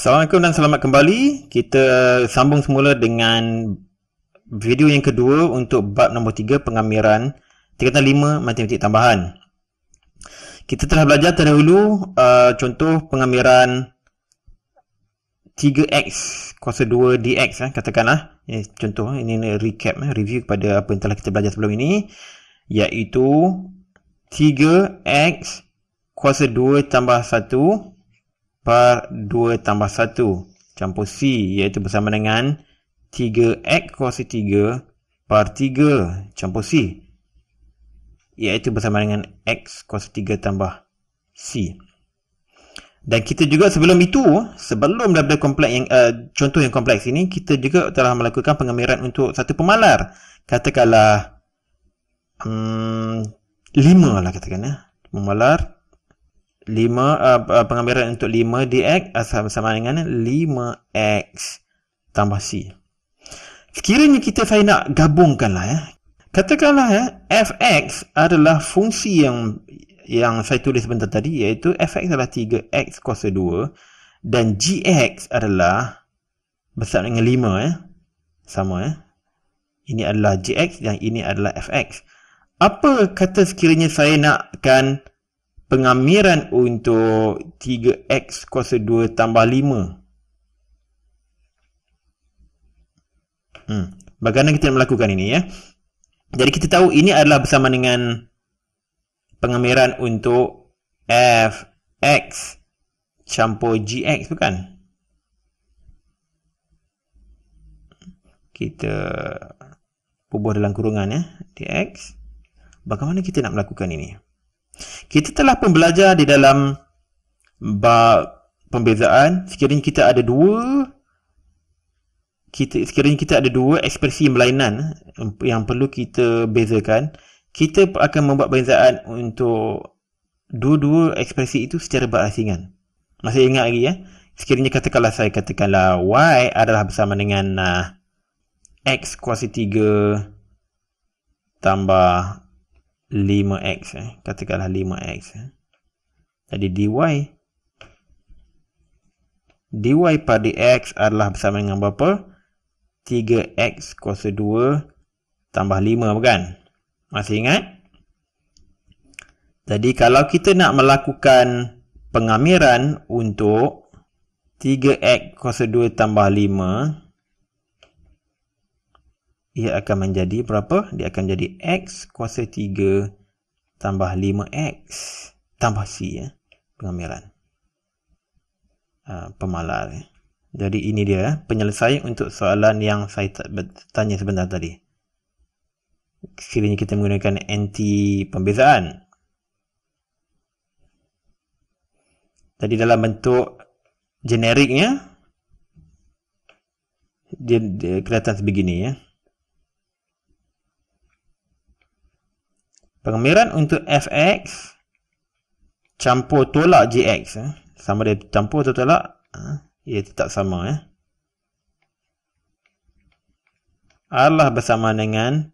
Assalamualaikum dan selamat kembali. Kita sambung semula dengan video yang kedua untuk bab nombor 3 pengamiran tingkatan 5 matematik tambahan. Kita telah belajar terdahulu uh, contoh pengamiran 3x kuasa 2 dx eh, katakanlah. Eh, contoh ini recap eh, review kepada apa yang telah kita belajar sebelum ini iaitu 3x kuasa 2 tambah 1 par 2 tambah 1 campur C iaitu bersama dengan 3X kuasa 3 par 3 campur C iaitu bersama dengan X kuasa 3 tambah C dan kita juga sebelum itu sebelum daripada kompleks yang uh, contoh yang kompleks ini kita juga telah melakukan pengemiran untuk satu pemalar katakanlah um, hmm, 5 lah katakan eh, pemalar 5 uh, ah, ah, pengambilan untuk 5 dx ah, sama dengan 5x tambah c. Sekiranya kita saya nak gabungkanlah ya. Katakanlah ya, fx adalah fungsi yang yang saya tulis sebentar tadi iaitu fx adalah 3x kuasa 2 dan gx adalah besar dengan 5 ya. Eh. Sama ya. Ini adalah gx dan ini adalah fx. Apa kata sekiranya saya nakkan kan pengamiran untuk 3x kuasa 2 tambah 5. Hmm. Bagaimana kita melakukan ini ya? Jadi kita tahu ini adalah bersama dengan pengamiran untuk fx campur gx bukan? Kita bubuh dalam kurungan ya, dx. Bagaimana kita nak melakukan ini? kita telah pun belajar di dalam bab pembezaan sekiranya kita ada dua kita sekiranya kita ada dua ekspresi yang yang perlu kita bezakan kita akan membuat perbezaan untuk dua-dua ekspresi itu secara berasingan masih ingat lagi ya sekiranya katakanlah saya katakanlah y adalah bersama dengan uh, x kuasa 3 tambah 5x eh. katakanlah 5x eh. jadi dy dy pada x adalah bersama dengan berapa 3x kuasa 2 tambah 5 bukan masih ingat jadi kalau kita nak melakukan pengamiran untuk 3x kuasa 2 tambah ia akan menjadi berapa? Dia akan jadi X kuasa 3 tambah 5X tambah C ya. Pengamiran. Uh, ah, pemalar. Ya. Jadi ini dia ya. penyelesaian untuk soalan yang saya tanya sebentar tadi. Sekiranya kita menggunakan anti pembezaan. Jadi dalam bentuk generiknya, dia, dia kelihatan sebegini ya. Pengemiran untuk fx campur tolak jx eh. sama dia campur atau tolak ha, ia tetap sama eh. adalah bersama dengan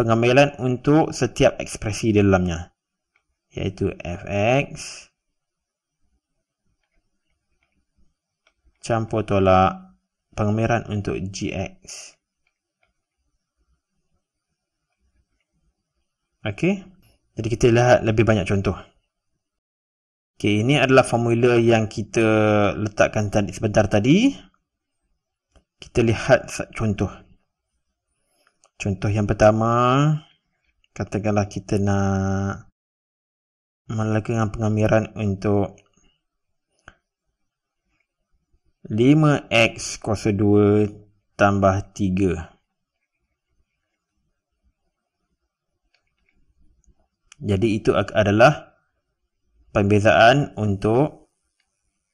pengambilan untuk setiap ekspresi di dalamnya iaitu fx campur tolak pengambilan untuk gx Okey. Jadi kita lihat lebih banyak contoh. Okey, ini adalah formula yang kita letakkan tadi sebentar tadi. Kita lihat contoh. Contoh yang pertama, katakanlah kita nak melakukan pengamiran untuk 5x kuasa 2 tambah 3. Jadi itu adalah pembezaan untuk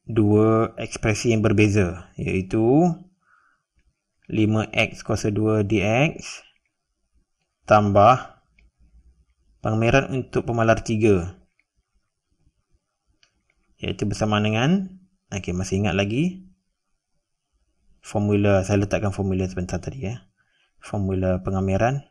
dua ekspresi yang berbeza iaitu 5x kuasa 2 dx tambah pengmeran untuk pemalar 3 iaitu bersama dengan okey masih ingat lagi formula saya letakkan formula sebentar tadi ya formula pengamiran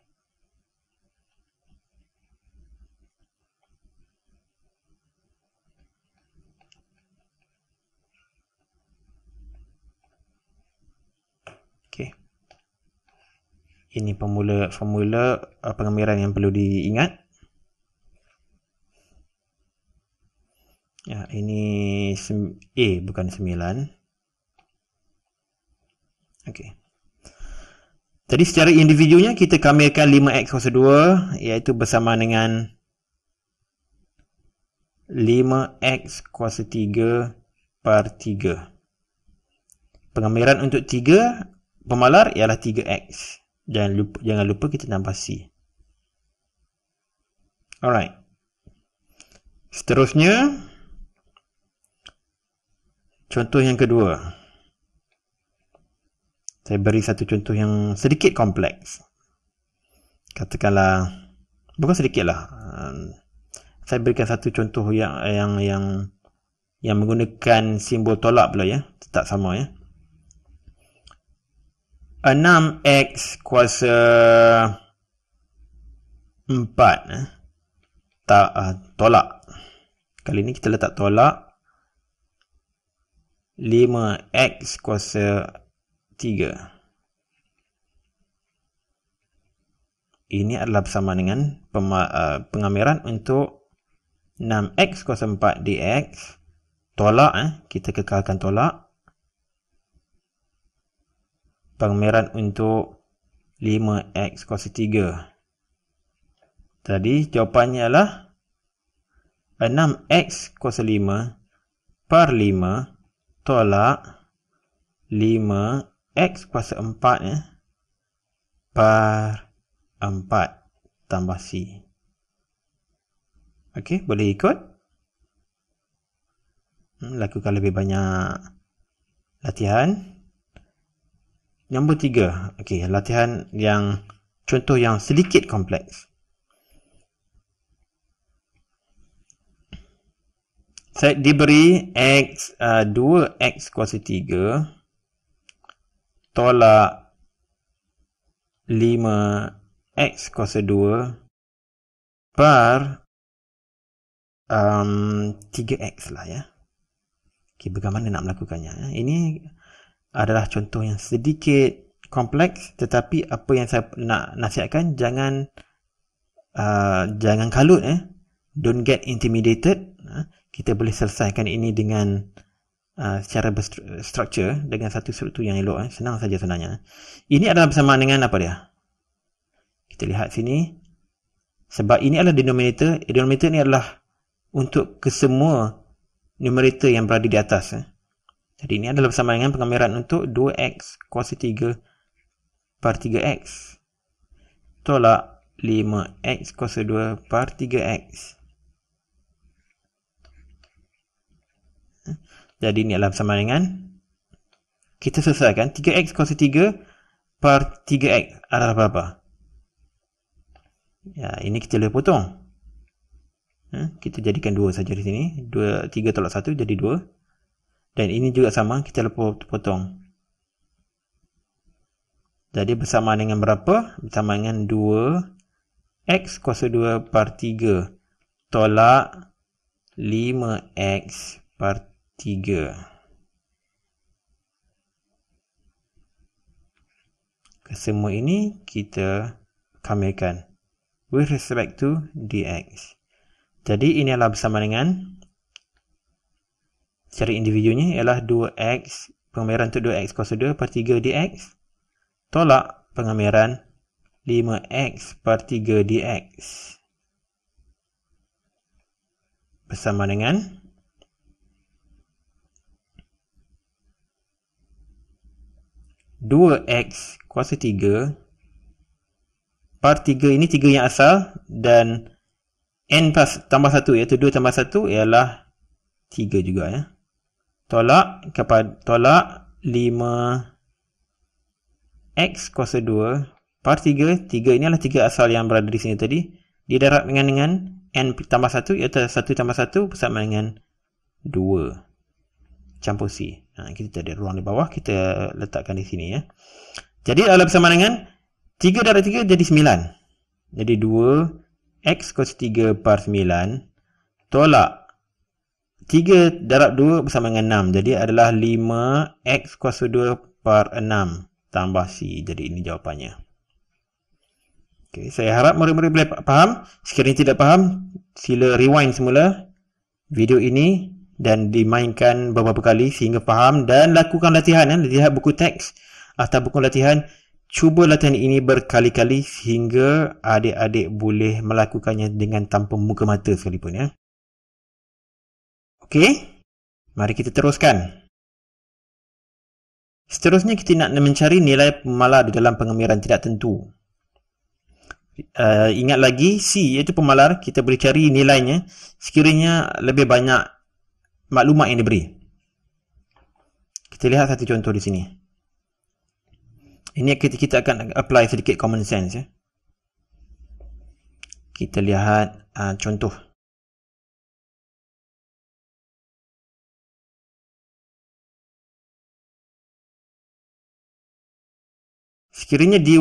ini formula formula uh, pengemiran yang perlu diingat ya ini A bukan 9 okey jadi secara individunya kita kamilkan 5x kuasa 2 iaitu bersama dengan 5x kuasa 3 per 3 pengemiran untuk 3 pemalar ialah 3x jangan lupa jangan lupa kita tambah C. Alright. Seterusnya contoh yang kedua. Saya beri satu contoh yang sedikit kompleks. Katakanlah bukan sedikit lah. Um, saya berikan satu contoh yang yang yang yang menggunakan simbol tolak pula ya. Tak sama ya. 6x kuasa 4 eh. tak uh, tolak kali ni kita letak tolak 5x kuasa 3 ini adalah sama dengan pema, uh, ah, pengamiran untuk 6x kuasa 4 dx tolak eh kita kekalkan tolak 5 pameran untuk 5x kuasa 3. Tadi jawapannya ialah 6x kuasa 5 per 5 tolak 5x kuasa 4 eh, ya, par 4 tambah C. Okey, boleh ikut? Hmm, lakukan lebih banyak latihan. Nombor tiga, okay, latihan yang contoh yang sedikit kompleks. Saya diberi x uh, 2x kuasa 3 tolak 5x kuasa 2 per um, 3x lah ya. Okay, bagaimana nak melakukannya? Ini adalah contoh yang sedikit kompleks tetapi apa yang saya nak nasihatkan jangan uh, jangan kalut eh don't get intimidated kita boleh selesaikan ini dengan uh, secara berstruktur dengan satu struktur yang elok eh senang saja sebenarnya ini adalah bersamaan dengan apa dia kita lihat sini sebab ini adalah denominator denominator ni adalah untuk kesemua numerator yang berada di atas eh jadi ini adalah bersama dengan pengambilan untuk 2x kuasa 3 per 3x tolak 5x kuasa 2 per 3x. Jadi ini adalah bersama dengan kita selesaikan 3x kuasa 3 per 3x adalah berapa? Ya, ini kita boleh potong. Ha, kita jadikan 2 saja di sini. 2, 3 tolak 1 jadi dan ini juga sama kita potong. Jadi bersama dengan berapa? Bersama dengan 2x kuasa 2 per 3 tolak 5x per 3. Kesemua ini kita kamilkan with respect to dx. Jadi ini adalah bersama dengan secara individunya ialah 2x pengambilan untuk 2x kuasa 2 per 3 dx tolak pengambilan 5x per 3 dx bersama dengan dua x kuasa tiga per tiga ini tiga yang asal dan n plus tambah satu iaitu dua tambah satu ialah tiga juga ya tolak kepada tolak 5 x kuasa 2 par 3 3 ini adalah 3 asal yang berada di sini tadi dia darab dengan dengan n tambah 1 iaitu 1 tambah 1 bersama dengan 2 campur C ha, kita ada ruang di bawah kita letakkan di sini ya jadi adalah bersama dengan 3 darab 3 jadi 9 jadi 2 x kos 3 par 9 tolak 3 darab 2 bersama dengan 6 jadi adalah 5x kuasa 2 per 6 tambah C jadi ini jawapannya okay, saya harap murid-murid boleh faham sekiranya tidak faham sila rewind semula video ini dan dimainkan beberapa kali sehingga faham dan lakukan latihan eh? lihat buku teks atau buku latihan cuba latihan ini berkali-kali sehingga adik-adik boleh melakukannya dengan tanpa muka mata sekalipun eh? Okey? Mari kita teruskan. Seterusnya kita nak mencari nilai pemalar di dalam pengemiran tidak tentu. Uh, ingat lagi C iaitu pemalar kita boleh cari nilainya sekiranya lebih banyak maklumat yang diberi. Kita lihat satu contoh di sini. Ini kita, kita akan apply sedikit common sense ya. Kita lihat uh, contoh. sekiranya dy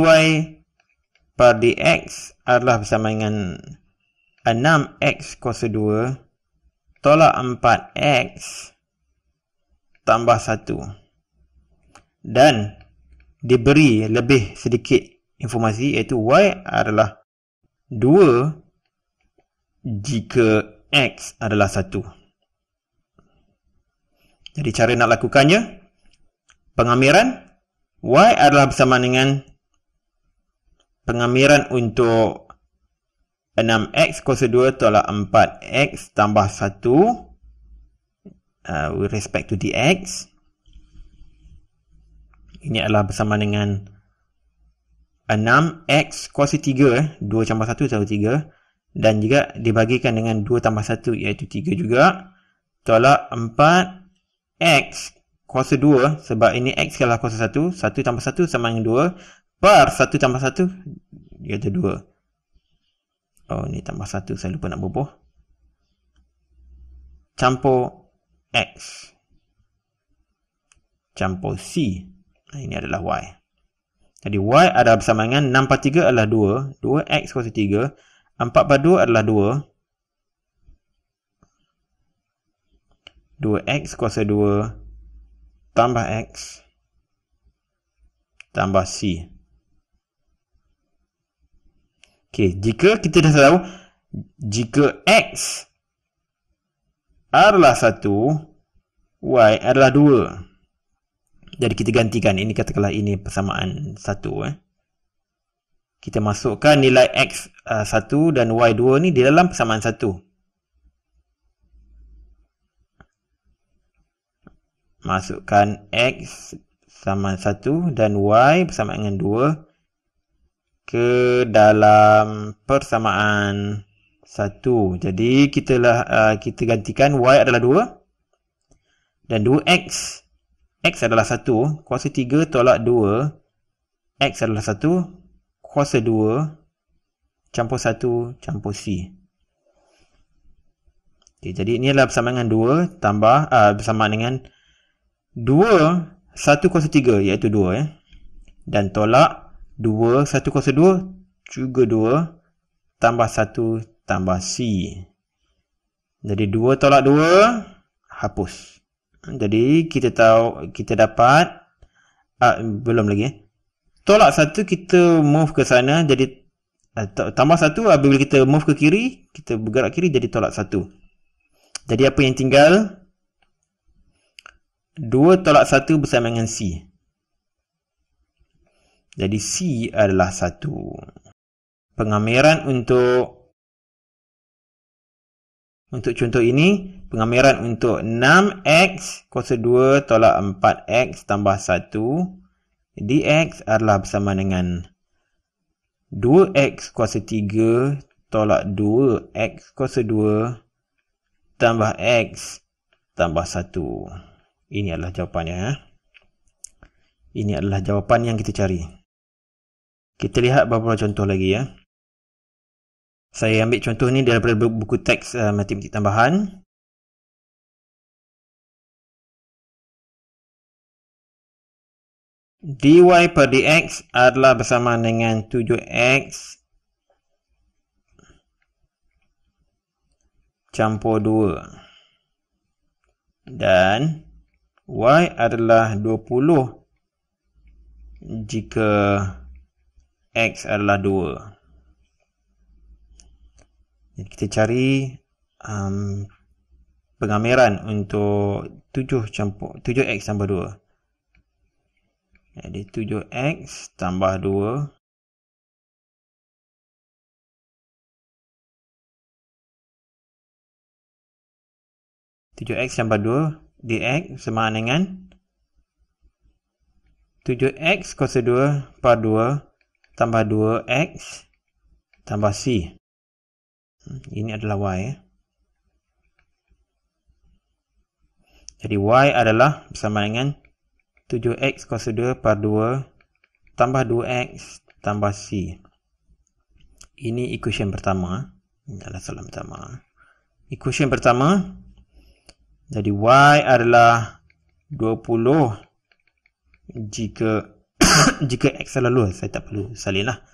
per dx adalah bersama dengan 6x kuasa 2 tolak 4x tambah 1 dan diberi lebih sedikit informasi iaitu y adalah 2 jika x adalah 1 jadi cara nak lakukannya pengamiran 2 Y adalah bersama dengan pengamiran untuk 6X kuasa 2 tolak 4X tambah 1 uh, with respect to DX. Ini adalah bersama dengan 6X kuasa 3, 2 eh. tambah 1 tambah 3 dan juga dibagikan dengan 2 tambah 1 iaitu 3 juga tolak 4X kuasa 2 sebab ini x kalah kuasa 1 1 tambah 1 sama dengan 2 per 1 tambah 1 iaitu 2 oh ni tambah 1 saya lupa nak bubuh campur x campur c nah, ini adalah y jadi y adalah bersama dengan 6 per 3 adalah 2 2x kuasa 3 4 per 2 adalah 2 2x kuasa 2 tambah X tambah C. Okey, jika kita dah tahu jika X adalah 1, Y adalah 2. Jadi kita gantikan. Ini katakanlah ini persamaan 1. Eh. Kita masukkan nilai X uh, dan Y 2 ni di dalam persamaan masukkan x sama 1 dan y bersama dengan 2 ke dalam persamaan 1. Jadi kita lah uh, kita gantikan y adalah 2 dan 2x x adalah 1, kuasa 3 tolak 2, x adalah 1, kuasa 2 campur 1 campur c. Okay, jadi ini adalah bersama dengan 2 tambah uh, bersama dengan 2 2103 iaitu 2 eh. Dan tolak 2102 juga 2 tambah 1 tambah C. Jadi 2 tolak 2 hapus. Jadi kita tahu kita dapat uh, belum lagi eh. Tolak 1 kita move ke sana jadi uh, tambah 1 apabila kita move ke kiri kita bergerak kiri jadi tolak 1. Jadi apa yang tinggal 2 tolak 1 bersama dengan C. Jadi C adalah 1. Pengamiran untuk untuk contoh ini, pengamiran untuk 6x kuasa 2 tolak 4x tambah 1 dx adalah bersama dengan 2x kuasa 3 tolak 2x kuasa 2 tambah x tambah 1. Ini adalah jawapannya. Ya. Ini adalah jawapan yang kita cari. Kita lihat beberapa contoh lagi ya. Saya ambil contoh ni daripada buku teks uh, matematik tambahan. dy per dx adalah bersama dengan 7x campur 2 dan y adalah 20 jika x adalah 2. Jadi kita cari um, pengamiran untuk 7 campur 7x tambah 2. Jadi 7x tambah 2 7x tambah dx sama dengan 7x kuasa 2 per 2 tambah 2x tambah c. Hmm, ini adalah y. Eh. Jadi y adalah sama dengan 7x kuasa 2 per 2 tambah 2x tambah c. Ini equation pertama. Ini adalah soalan pertama. Equation pertama jadi y adalah 20 jika jika x adalah luas. Saya tak perlu salin lah.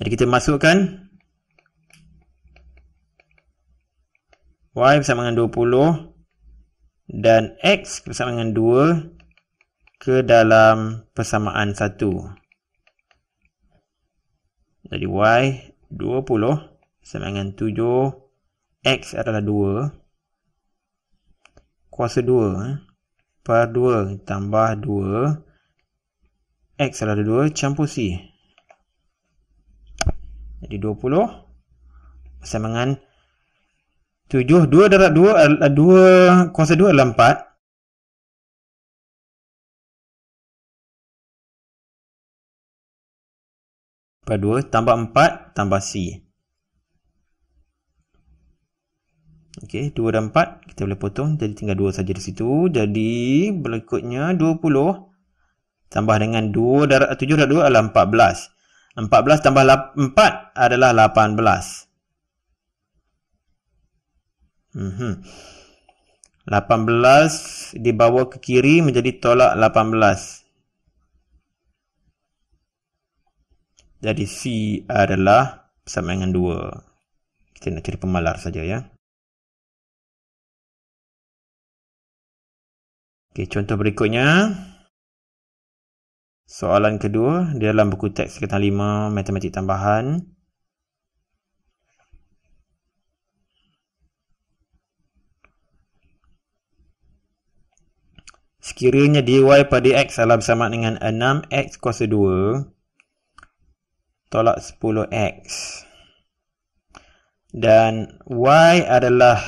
Jadi kita masukkan y bersama dengan 20 dan x bersama dengan 2 ke dalam persamaan 1. Jadi y 20 sama dengan 7 X adalah 2 kuasa 2 per 2 tambah 2 X adalah 2 campur C jadi 20 bersama dengan 7 2 darab 2 adalah 2 kuasa 2 adalah 4 2 tambah 4 tambah C Okey, 2 dan 4 kita boleh potong jadi tinggal 2 saja di situ. Jadi berikutnya 20 tambah dengan 2 7 darab 2 adalah 14. 14 tambah 4 adalah 18. Mhm. Mm 18 dibawa ke kiri menjadi tolak 18. Jadi C adalah sama dengan 2. Kita nak cari pemalar saja ya. Okey, contoh berikutnya. Soalan kedua di dalam buku teks sekitar lima matematik tambahan. Sekiranya dy pada x adalah bersama dengan 6x kuasa 2 tolak 10x dan y adalah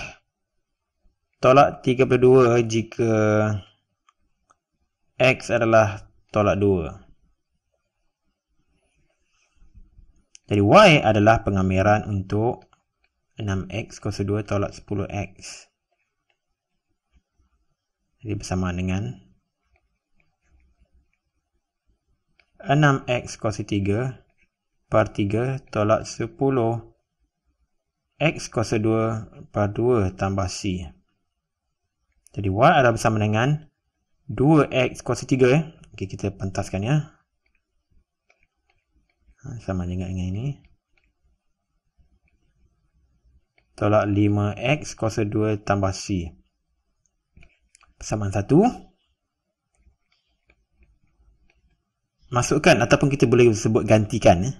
tolak 32 jika X adalah tolak 2. Jadi Y adalah pengamiran untuk 6X kos 2 tolak 10X. Jadi bersama dengan 6X kos 3 per 3 tolak 10X kos 2 per 2 tambah C. Jadi Y adalah bersama dengan 3 2x kuasa 3 eh. Okey kita pentaskan ya. Ha, sama dengan dengan ini. Tolak 5x kuasa 2 tambah c. Persamaan 1. Masukkan ataupun kita boleh sebut gantikan eh.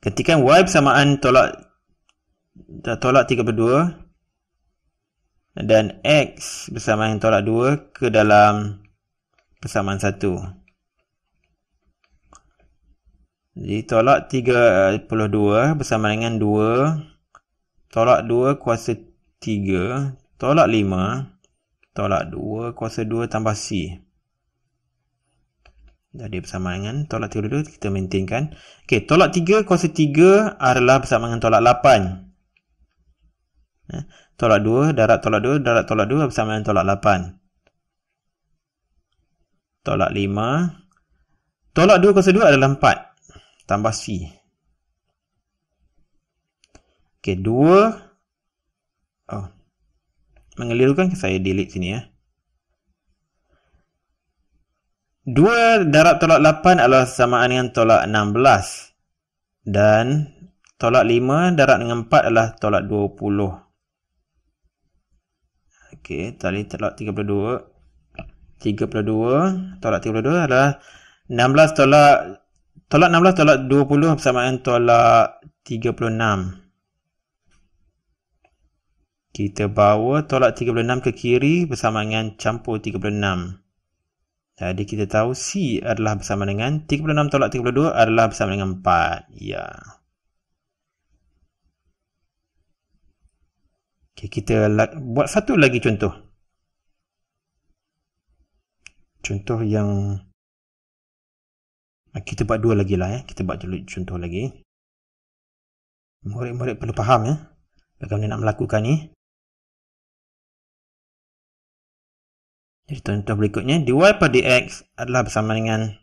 Ketikan Y bersamaan tolak tolak 3 per 2 dan X bersamaan tolak 2 ke dalam persamaan 1. Jadi tolak 32 bersama dengan 2 tolak 2 kuasa 3 tolak 5 tolak 2 kuasa 2 tambah C. Jadi bersamaan, dengan tolak 3 dulu kita maintainkan. Okey, tolak 3 kuasa 3 adalah bersamaan dengan tolak 8. Ya, tolak 2, darat tolak 2, darat tolak 2 bersamaan dengan tolak 8. Tolak 5. Tolak 2 kuasa 2 adalah 4. Tambah C. Okey, 2. Oh. Mengelirukan saya delete sini ya. Eh. Dua darab tolak lapan adalah sama dengan tolak enam belas dan tolak lima darab dengan 4 adalah tolak dua puluh. Okey, tali tolak tiga tiga dua, 32 dua tolak tiga dua adalah enam belas tolak tolak 16 tolak 20 sama dengan tolak 36 kita bawa tolak 36 ke kiri bersama dengan campur 36 36 jadi kita tahu C adalah bersama dengan 36 tolak 32 adalah bersama dengan 4. Ya. Okay, kita buat satu lagi contoh. Contoh yang ah, kita buat dua lagi lah ya. Kita buat contoh lagi. Murid-murid perlu faham ya. Bagaimana nak melakukan ni. Jadi contoh berikutnya, dy per dx adalah bersama dengan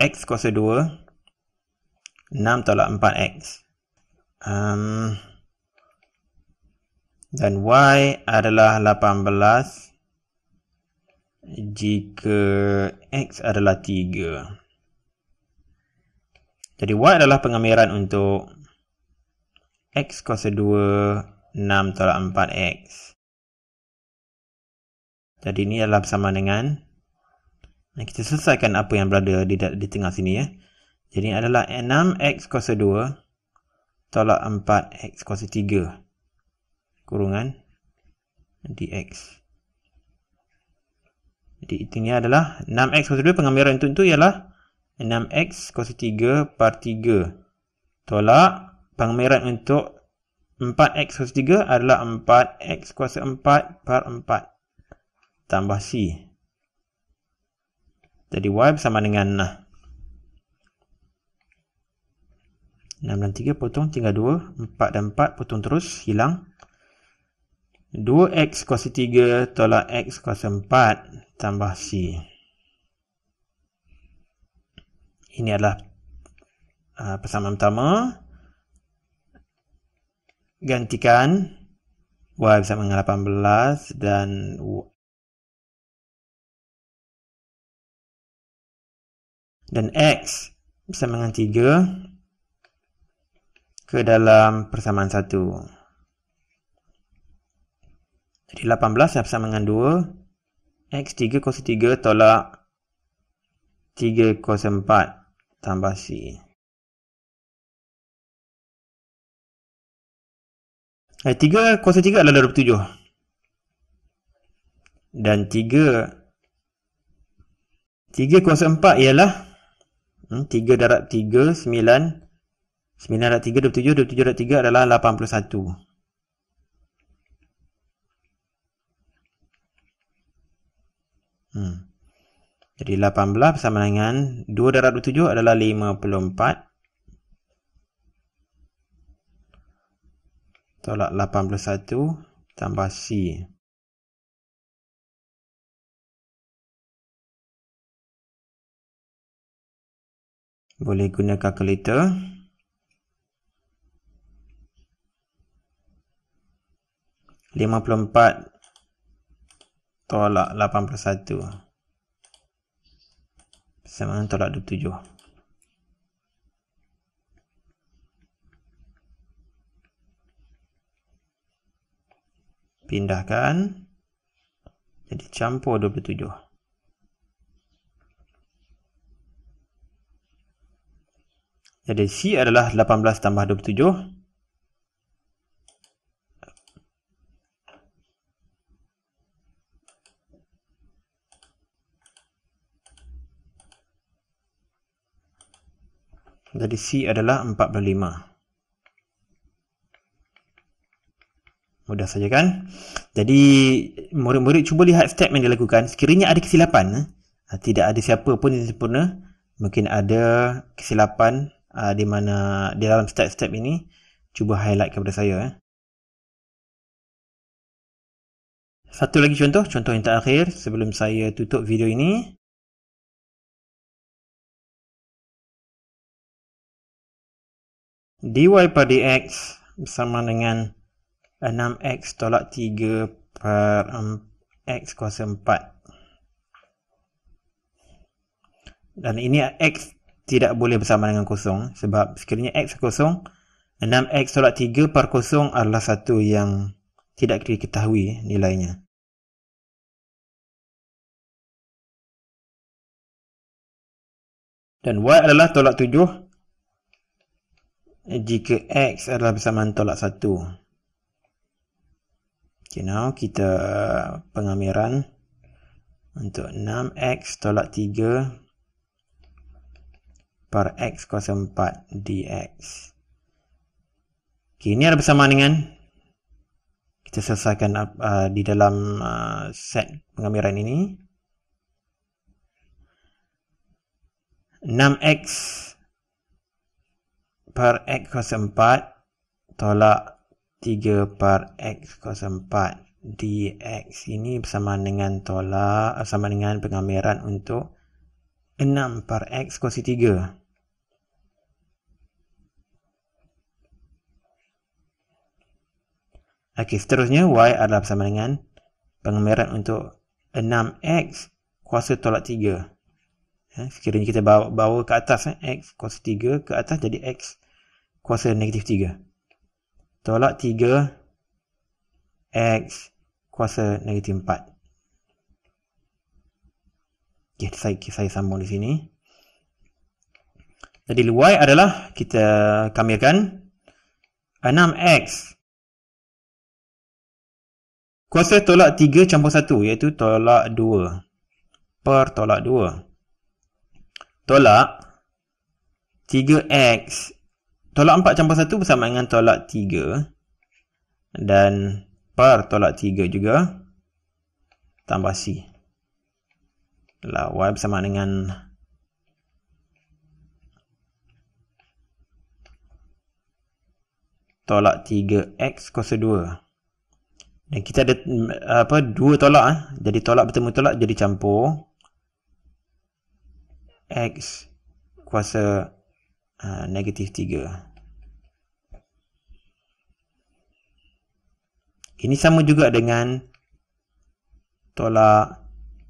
x kuasa 2, 6 tolak 4x. Um, dan y adalah 18 jika x adalah 3. Jadi y adalah pengamiran untuk x kuasa 2, 6 tolak 4x. Jadi ini adalah bersama dengan dan kita selesaikan apa yang berada di, di tengah sini ya. Jadi ini adalah 6x kuasa 2 tolak 4x kuasa 3 kurungan dx. Jadi itunya adalah 6x kuasa 2 pengambilan untuk itu ialah 6x kuasa 3 per 3 tolak pengambilan untuk 4x kuasa 3 adalah 4x kuasa 4 per 4 tambah C. Jadi Y bersama dengan 6 dan 3 potong tinggal 2. 4 dan 4 potong terus hilang. 2X kuasa 3 tolak X kuasa 4 tambah C. Ini adalah uh, persamaan pertama. Gantikan Y bersama dengan 18 dan dan x sama dengan 3 ke dalam persamaan 1. Jadi 18 sama dengan 2. X 3 kos 3 tolak 3 kos 4 tambah C. Eh, 3 kos 3 adalah 27. Dan 3 3 kos 4 ialah 27 hmm, 3 darab 3, 9 9 3, 27 27 adalah 81 Hmm. Jadi 18 bersama dengan 2 darab 27 adalah 54 Tolak 81 Tambah C boleh guna calculator lima puluh empat tolak lapan puluh satu sama dengan tolak dua puluh tujuh pindahkan jadi campur dua puluh tujuh Jadi C adalah 18 tambah 27. Jadi C adalah 45. Mudah saja kan? Jadi murid-murid cuba lihat step yang dilakukan. Sekiranya ada kesilapan, eh, tidak ada siapa pun yang sempurna. Mungkin ada kesilapan. Kesilapan uh, di mana di dalam step-step ini cuba highlight kepada saya eh. Satu lagi contoh, contoh yang terakhir sebelum saya tutup video ini. dy per dx sama dengan 6x tolak 3 per x kuasa 4. Dan ini x tidak boleh bersama dengan kosong sebab sekiranya x kosong 6x tolak 3 per kosong adalah satu yang tidak kita ketahui nilainya. Dan y adalah tolak 7 jika x adalah bersamaan tolak 1. Okay, now kita pengamiran untuk 6x tolak 3 per x kos 4 dx. Okay, ini ada persamaan dengan kita selesaikan uh, di dalam uh, set pengambilan ini. 6x per x kos 4 tolak 3 per x kos 4 dx ini bersamaan dengan tolak uh, sama dengan pengambilan untuk 6 per x kos 3. Okey, seterusnya y adalah sama dengan pengemeran untuk 6x kuasa tolak 3. Eh, ha, sekiranya kita bawa, bawa ke atas eh, x kuasa 3 ke atas jadi x kuasa negatif 3. Tolak 3 x kuasa negatif 4. Okey, saya, saya sambung di sini. Jadi y adalah kita kamirkan 6x Kuasa tolak 3 campur 1 iaitu tolak 2 per tolak 2. Tolak 3x tolak 4 campur 1 bersama dengan tolak 3 dan per tolak 3 juga tambah C. Lah Y bersama dengan tolak 3x kuasa 2 dan kita ada mm, apa dua tolak eh. Jadi tolak bertemu tolak jadi campur. X kuasa uh, negatif 3. Ini sama juga dengan tolak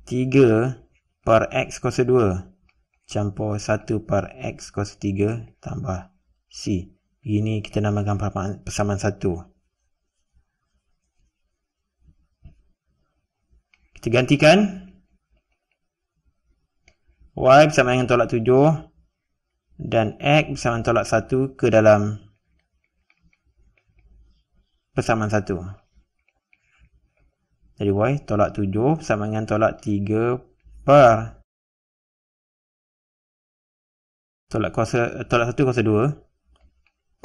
3 per X kuasa 2. Campur 1 per X kuasa 3 tambah C. Ini kita namakan persamaan 1. Kita gantikan. Y bersama dengan tolak 7. Dan X bersama dengan tolak 1 ke dalam persamaan 1. Jadi Y tolak 7 bersama dengan tolak 3 per tolak kuasa tolak 1 kuasa 2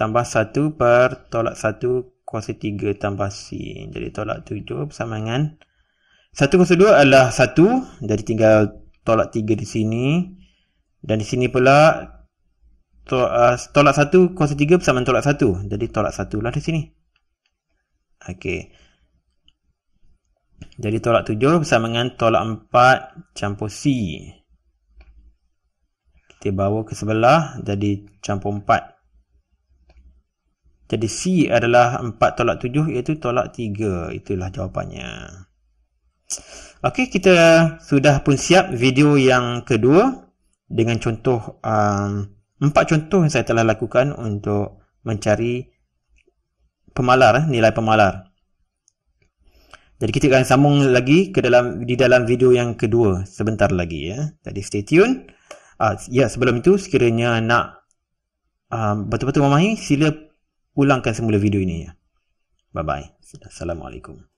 tambah 1 per tolak 1 kuasa 3 tambah C. Jadi tolak 7 bersama dengan satu kosa dua adalah satu. Jadi tinggal tolak tiga di sini. Dan di sini pula to, uh, tolak satu kosa tiga bersama tolak satu. Jadi tolak satu lah di sini. Okey. Jadi tolak tujuh bersama dengan tolak empat campur C. Kita bawa ke sebelah jadi campur empat. Jadi C adalah empat tolak tujuh iaitu tolak tiga. Itulah jawapannya. Okey, kita sudah pun siap video yang kedua dengan contoh um, empat contoh yang saya telah lakukan untuk mencari pemalar eh, nilai pemalar. Jadi kita akan sambung lagi ke dalam di dalam video yang kedua sebentar lagi ya. Jadi stay tune. Uh, ya sebelum itu sekiranya nak um, betul-betul memahami sila ulangkan semula video ini ya. Bye bye. Assalamualaikum.